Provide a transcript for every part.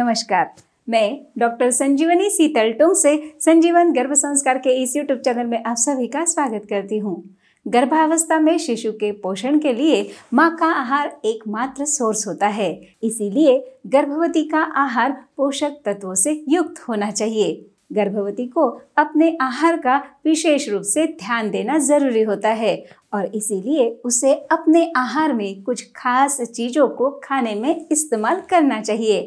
नमस्कार मैं डॉक्टर संजीवनी सीतल टोंग से संजीवन गर्भ संस्कार के इस यूट्यूब चैनल में आप सभी का स्वागत करती हूँ गर्भावस्था में शिशु के पोषण के लिए माँ का आहार एकमात्र सोर्स होता है इसीलिए गर्भवती का आहार पोषक तत्वों से युक्त होना चाहिए गर्भवती को अपने आहार का विशेष रूप से ध्यान देना जरूरी होता है और इसीलिए उसे अपने आहार में कुछ खास चीज़ों को खाने में इस्तेमाल करना चाहिए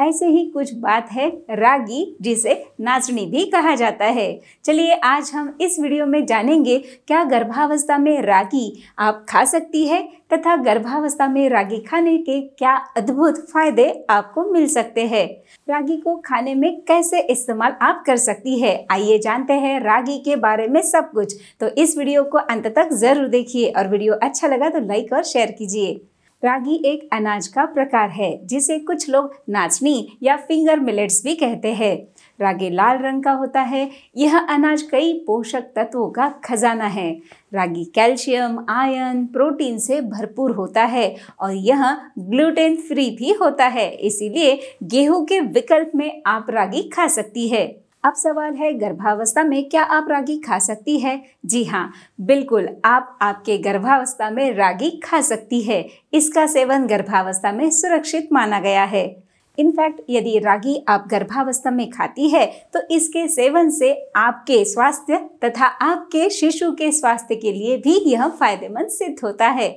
ऐसे ही कुछ बात है रागी जिसे नाचनी भी कहा जाता है चलिए आज हम इस वीडियो में जानेंगे क्या गर्भावस्था में रागी आप खा सकती है तथा गर्भावस्था में रागी खाने के क्या अद्भुत फायदे आपको मिल सकते हैं रागी को खाने में कैसे इस्तेमाल आप कर सकती है आइए जानते हैं रागी के बारे में सब कुछ तो इस वीडियो को अंत तक जरूर देखिए और वीडियो अच्छा लगा तो लाइक और शेयर कीजिए रागी एक अनाज का प्रकार है जिसे कुछ लोग नाचनी या फिंगर मिलेट्स भी कहते हैं रागी लाल रंग का होता है यह अनाज कई पोषक तत्वों का खजाना है रागी कैल्शियम आयन प्रोटीन से भरपूर होता है और यह ग्लूटेन फ्री भी होता है इसीलिए गेहूं के विकल्प में आप रागी खा सकती है अब सवाल है गर्भावस्था में क्या आप रागी खा सकती है जी हाँ बिल्कुल आप आपके गर्भावस्था में रागी खा सकती है इसका सेवन गर्भावस्था में सुरक्षित माना गया है इनफैक्ट यदि रागी आप गर्भावस्था में खाती है तो इसके सेवन से आपके स्वास्थ्य तथा आपके शिशु के स्वास्थ्य के लिए भी यह फायदेमंद सिद्ध होता है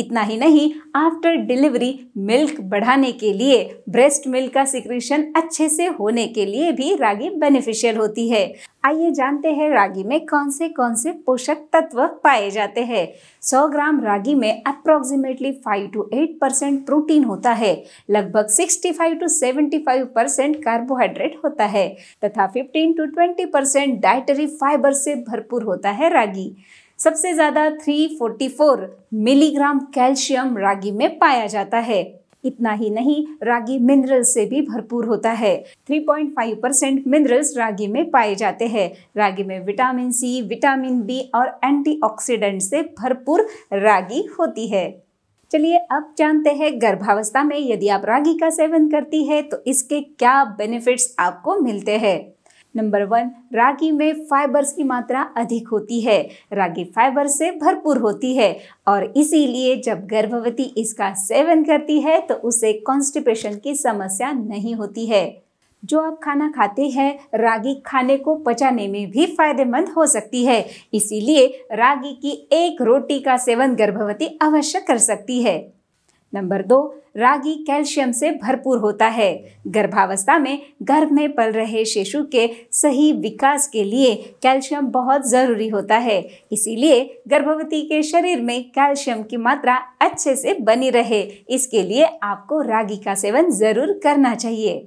इतना ही नहीं आफ्टर डिलीवरी मिल्क बढ़ाने के लिए ब्रेस्ट मिल्क का सिक्रीशन अच्छे से होने के लिए भी रागी बेनिफिशियल होती है आइए जानते हैं रागी में कौन से कौन से पोषक तत्व पाए जाते हैं 100 ग्राम रागी में अप्रोक्सीमेटली 5 टू 8 परसेंट प्रोटीन होता है लगभग 65 टू 75 परसेंट कार्बोहाइड्रेट होता है तथा 15 टू 20 परसेंट डाइटरी फाइबर से भरपूर होता है रागी सबसे ज़्यादा 344 मिलीग्राम कैल्शियम रागी में पाया जाता है इतना ही नहीं रागी मिनरल से भी भरपूर होता है 3.5 परसेंट मिनरल्स रागी में पाए जाते हैं रागी में विटामिन सी विटामिन बी और एंटीऑक्सीडेंट से भरपूर रागी होती है चलिए अब जानते हैं गर्भावस्था में यदि आप रागी का सेवन करती है तो इसके क्या बेनिफिट्स आपको मिलते हैं नंबर वन रागी में फाइबर्स की मात्रा अधिक होती है रागी फाइबर से भरपूर होती है और इसीलिए जब गर्भवती इसका सेवन करती है तो उसे कॉन्स्टिपेशन की समस्या नहीं होती है जो आप खाना खाते हैं रागी खाने को पचाने में भी फायदेमंद हो सकती है इसीलिए रागी की एक रोटी का सेवन गर्भवती अवश्य कर सकती है नंबर दो रागी कैल्शियम से भरपूर होता है गर्भावस्था में गर्भ में पल रहे शिशु के सही विकास के लिए कैल्शियम बहुत ज़रूरी होता है इसीलिए गर्भवती के शरीर में कैल्शियम की मात्रा अच्छे से बनी रहे इसके लिए आपको रागी का सेवन ज़रूर करना चाहिए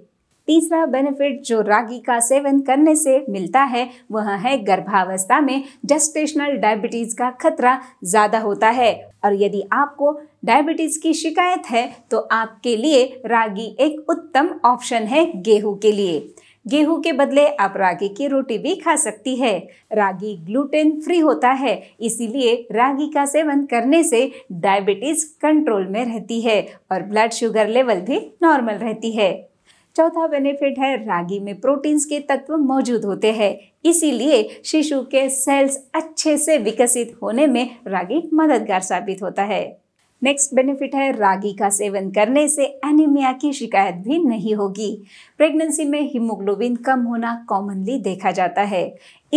तीसरा बेनिफिट जो रागी का सेवन करने से मिलता है वह है गर्भावस्था में जस्टेशनल डायबिटीज़ का खतरा ज़्यादा होता है और यदि आपको डायबिटीज़ की शिकायत है तो आपके लिए रागी एक उत्तम ऑप्शन है गेहूं के लिए गेहूं के बदले आप रागी की रोटी भी खा सकती है रागी ग्लूटेन फ्री होता है इसीलिए रागी का सेवन करने से डायबिटीज़ कंट्रोल में रहती है और ब्लड शुगर लेवल भी नॉर्मल रहती है चौथा बेनिफिट है रागी में प्रोटीन्स के तत्व मौजूद होते हैं इसीलिए शिशु के सेल्स अच्छे से विकसित होने में रागी मददगार साबित होता है नेक्स्ट बेनिफिट है रागी का सेवन करने से एनीमिया की शिकायत भी नहीं होगी प्रेगनेंसी में हीमोग्लोबिन कम होना कॉमनली देखा जाता है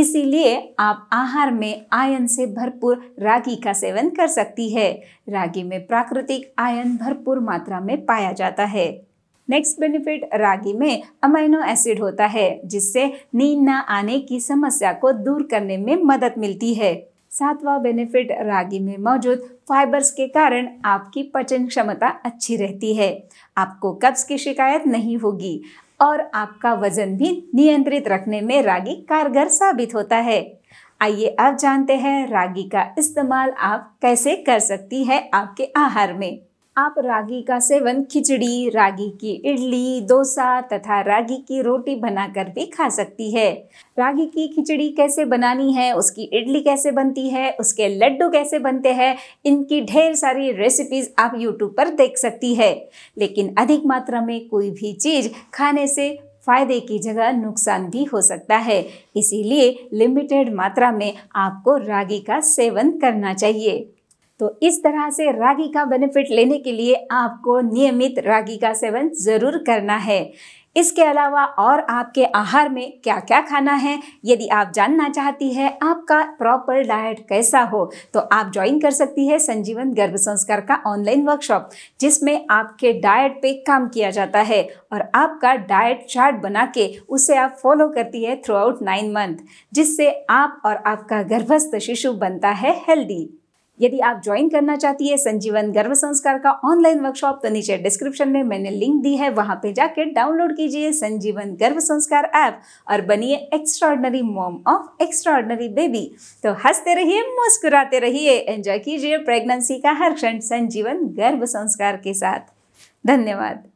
इसीलिए आप आहार में आयन से भरपूर रागी का सेवन कर सकती है रागी में प्राकृतिक आयन भरपूर मात्रा में पाया जाता है नेक्स्ट बेनिफिट रागी में अमाइनो एसिड होता है जिससे नींद ना आने की समस्या को दूर करने में मदद मिलती है सातवां बेनिफिट रागी में मौजूद फाइबर्स के कारण आपकी पचन क्षमता अच्छी रहती है आपको कब्ज की शिकायत नहीं होगी और आपका वजन भी नियंत्रित रखने में रागी कारगर साबित होता है आइए अब जानते हैं रागी का इस्तेमाल आप कैसे कर सकती है आपके आहार में आप रागी का सेवन खिचड़ी रागी की इडली डोसा तथा रागी की रोटी बनाकर भी खा सकती है रागी की खिचड़ी कैसे बनानी है उसकी इडली कैसे बनती है उसके लड्डू कैसे बनते हैं इनकी ढेर सारी रेसिपीज़ आप यूट्यूब पर देख सकती है लेकिन अधिक मात्रा में कोई भी चीज़ खाने से फायदे की जगह नुकसान भी हो सकता है इसीलिए लिमिटेड मात्रा में आपको रागी का सेवन करना चाहिए तो इस तरह से रागी का बेनिफिट लेने के लिए आपको नियमित रागी का सेवन ज़रूर करना है इसके अलावा और आपके आहार में क्या क्या खाना है यदि आप जानना चाहती है आपका प्रॉपर डाइट कैसा हो तो आप ज्वाइन कर सकती है संजीवन गर्भ संस्कार का ऑनलाइन वर्कशॉप जिसमें आपके डाइट पे काम किया जाता है और आपका डाइट चार्ट बना के उसे आप फॉलो करती है थ्रू आउट नाइन मंथ जिससे आप और आपका गर्भस्थ शिशु बनता है हेल्दी यदि आप ज्वाइन करना चाहती है संजीवन गर्भ संस्कार का ऑनलाइन वर्कशॉप तो नीचे डिस्क्रिप्शन में मैंने लिंक दी है वहां पे जाकर डाउनलोड कीजिए संजीवन गर्भ संस्कार ऐप और बनिए extraordinary mom of extraordinary baby तो हंसते रहिए मुस्कुराते रहिए एंजॉय कीजिए प्रेगनेंसी का हर क्षण संजीवन गर्भ संस्कार के साथ धन्यवाद